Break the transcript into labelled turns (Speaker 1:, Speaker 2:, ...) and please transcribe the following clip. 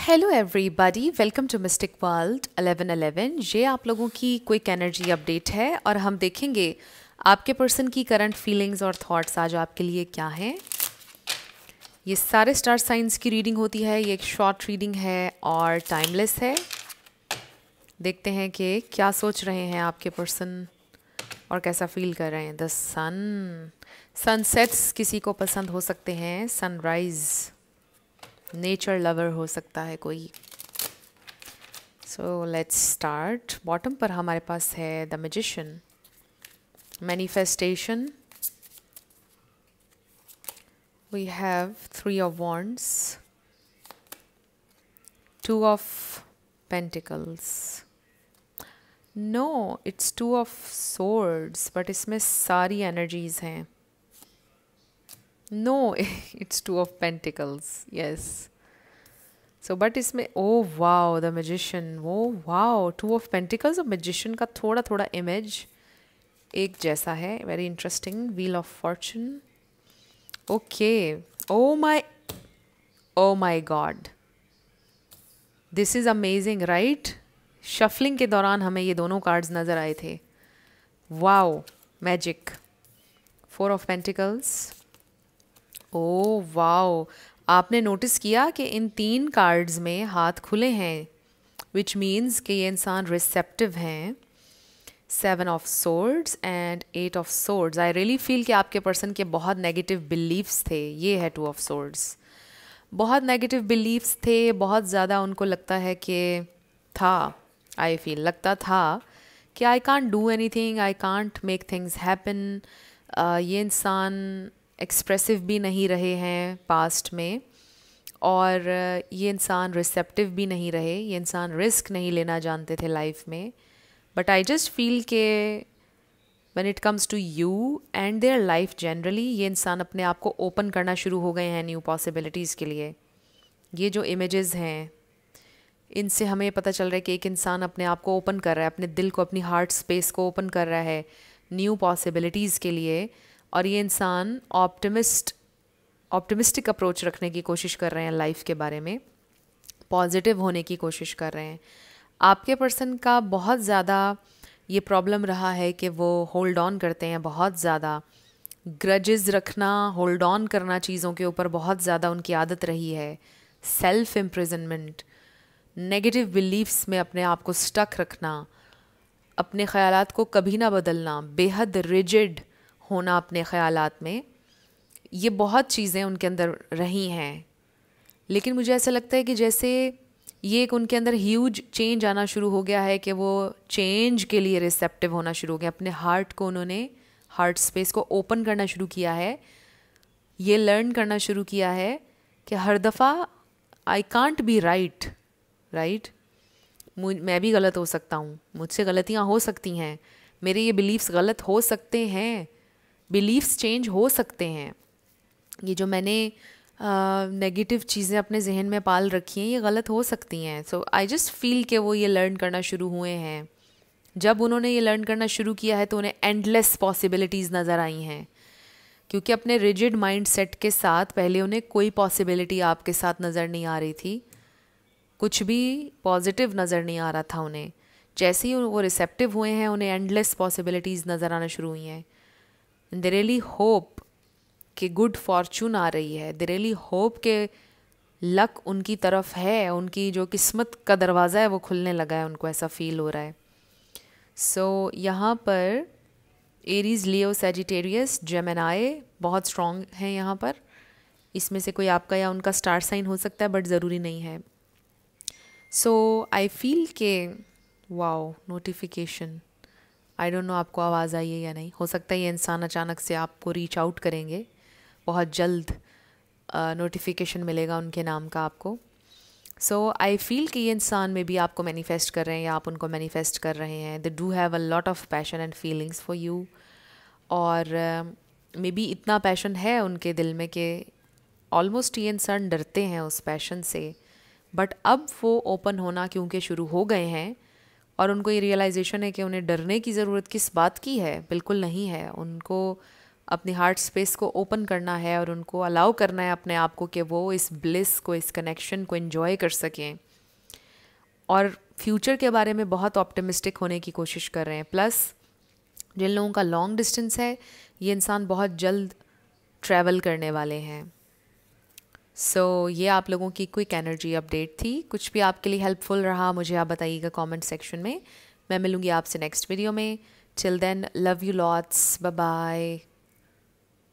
Speaker 1: hello everybody welcome to mystic world 1111 ये आप लोगों की क्विक एनर्जी अपडेट है और हम देखेंगे आपके पर्सन की करंट फीलिंग्स और थॉट्स आज आपके लिए क्या हैं ये सारे स्टार साइंस की रीडिंग होती है ये एक शॉर्ट रीडिंग है और टाइमलेस है देखते हैं कि क्या सोच रहे हैं आपके पर्सन और कैसा फील कर रहे हैं द सन सनसेट्स किसी को पसंद हो सकते हैं सनराइज़ नेचर लवर हो सकता है कोई सो लेट्स स्टार्ट बॉटम पर हमारे पास है the magician manifestation we have three of wands two of pentacles no it's two of swords but इसमें सारी एनर्जीज हैं no it's two of pentacles yes so but इसमें ओ वाओ द मैजिशियन वो wow two of pentacles और magician का थोड़ा थोड़ा image एक जैसा है very interesting wheel of fortune okay oh my oh my god this is amazing right shuffling के दौरान हमें ये दोनों कार्ड्स नज़र आए थे wow magic four of pentacles oh wow आपने नोटिस किया कि इन तीन कार्ड्स में हाथ खुले हैं विच मीन्स कि ये इंसान रिसेप्टिव हैं seven of swords and eight of swords I really feel कि आपके पर्सन के बहुत नेगेटिव बिलीव्स थे ये है टू ऑफ सोर्ड्स बहुत नेगेटिव बिलीव्स थे बहुत ज़्यादा उनको लगता है कि था आई फील लगता था कि I can't do anything I can't make things happen ये इंसान एक्सप्रेसिव भी नहीं रहे हैं पास्ट में और ये इंसान रिसेप्टिव भी नहीं रहे ये इंसान रिस्क नहीं लेना जानते थे लाइफ में बट आई जस्ट फील के when it comes to you and their life generally ये इंसान अपने आप को ओपन करना शुरू हो गए हैं न्यू पॉसिबिलिटीज़ के लिए ये जो इमेजेस हैं इनसे हमें पता चल रहा है कि एक इंसान अपने आप को ओपन कर रहा है अपने दिल को अपनी हार्ट स्पेस को ओपन कर रहा है न्यू पॉसिबिलिटीज़ के लिए और ये इंसान ऑप्टिमिस्ट ऑप्टिमिस्टिक अप्रोच रखने की कोशिश कर रहे हैं लाइफ के बारे में पॉजिटिव होने की कोशिश कर रहे हैं आपके पर्सन का बहुत ज़्यादा ये प्रॉब्लम रहा है कि वो होल्ड ऑन करते हैं बहुत ज़्यादा ग्रजेज रखना होल्ड ऑन करना चीज़ों के ऊपर बहुत ज़्यादा उनकी आदत रही है सेल्फ इम्प्रिजनमेंट नेगेटिव बिलीफ्स में अपने आप को स्टक रखना अपने ख्यालात को कभी ना बदलना बेहद रिजिड होना अपने ख्याल में ये बहुत चीज़ें उनके अंदर रही हैं लेकिन मुझे ऐसा लगता है कि जैसे ये एक उनके अंदर ह्यूज चेंज आना शुरू हो गया है कि वो चेंज के लिए रिसेप्टिव होना शुरू हो गया अपने हार्ट को उन्होंने हार्ट स्पेस को ओपन करना शुरू किया है ये लर्न करना शुरू किया है कि हर दफ़ा I can't be right right मैं भी गलत हो सकता हूँ मुझसे गलतियाँ हो सकती हैं मेरे ये बिलीव्स गलत हो सकते हैं बिलीव्स चेंज हो सकते हैं ये जो मैंने नेगेटिव uh, चीज़ें अपने जहन में पाल रखी हैं ये गलत हो सकती हैं सो आई जस्ट फील कि वो ये लर्न करना शुरू हुए हैं जब उन्होंने ये लर्न करना शुरू किया है तो उन्हें एंडलेस पॉसिबिलिटीज़ नज़र आई हैं क्योंकि अपने रिजिड माइंड सेट के साथ पहले उन्हें कोई पॉसिबिलिटी आपके साथ नज़र नहीं आ रही थी कुछ भी पॉजिटिव नज़र नहीं आ रहा था उन्हें जैसे ही वो रिसेप्टिव हुए हैं उन्हें एंडलेस पॉसिबिलिटीज़ नज़र आना शुरू हुई हैं दे रियली होप कि गुड फॉर्चून आ रही है दे रियली होप के लक उनकी तरफ है उनकी जो किस्मत का दरवाज़ा है वो खुलने लगा है उनको ऐसा फील हो रहा है सो so, यहाँ पर एरीज लियो सेजिटेरियस जेमेनाए बहुत स्ट्रॉन्ग हैं यहाँ पर इसमें से कोई आपका या उनका स्टार साइन हो सकता है बट ज़रूरी नहीं है सो आई फील के wow notification I don't know आपको आवाज़ आई है या नहीं हो सकता है ये इंसान अचानक से आपको रीच आउट करेंगे बहुत जल्द नोटिफिकेशन मिलेगा उनके नाम का आपको सो आई फील कि ये इंसान में भी आपको मैनिफेस्ट कर रहे हैं या आप उनको मैनिफेस्ट कर रहे हैं they do have a lot of passion and feelings for you और मे uh, बी इतना पैशन है उनके दिल में कि ऑलमोस्ट ये इंसान डरते हैं उस पैशन से बट अब वो ओपन होना क्योंकि शुरू हो गए हैं और उनको ये रियलाइजेशन है कि उन्हें डरने की ज़रूरत किस बात की है बिल्कुल नहीं है उनको अपनी हार्ट स्पेस को ओपन करना है और उनको अलाउ करना है अपने आप को कि वो इस ब्लिस को इस कनेक्शन को इन्जॉय कर सकें और फ्यूचर के बारे में बहुत ऑप्टिमिस्टिक होने की कोशिश कर रहे हैं प्लस जिन लोगों का लॉन्ग डिस्टेंस है ये इंसान बहुत जल्द ट्रैवल करने वाले हैं सो so, ये आप लोगों की क्विक एनर्जी अपडेट थी कुछ भी आपके लिए हेल्पफुल रहा मुझे आप बताइएगा कमेंट सेक्शन में मैं मिलूँगी आपसे नेक्स्ट वीडियो में chill then love you lots bye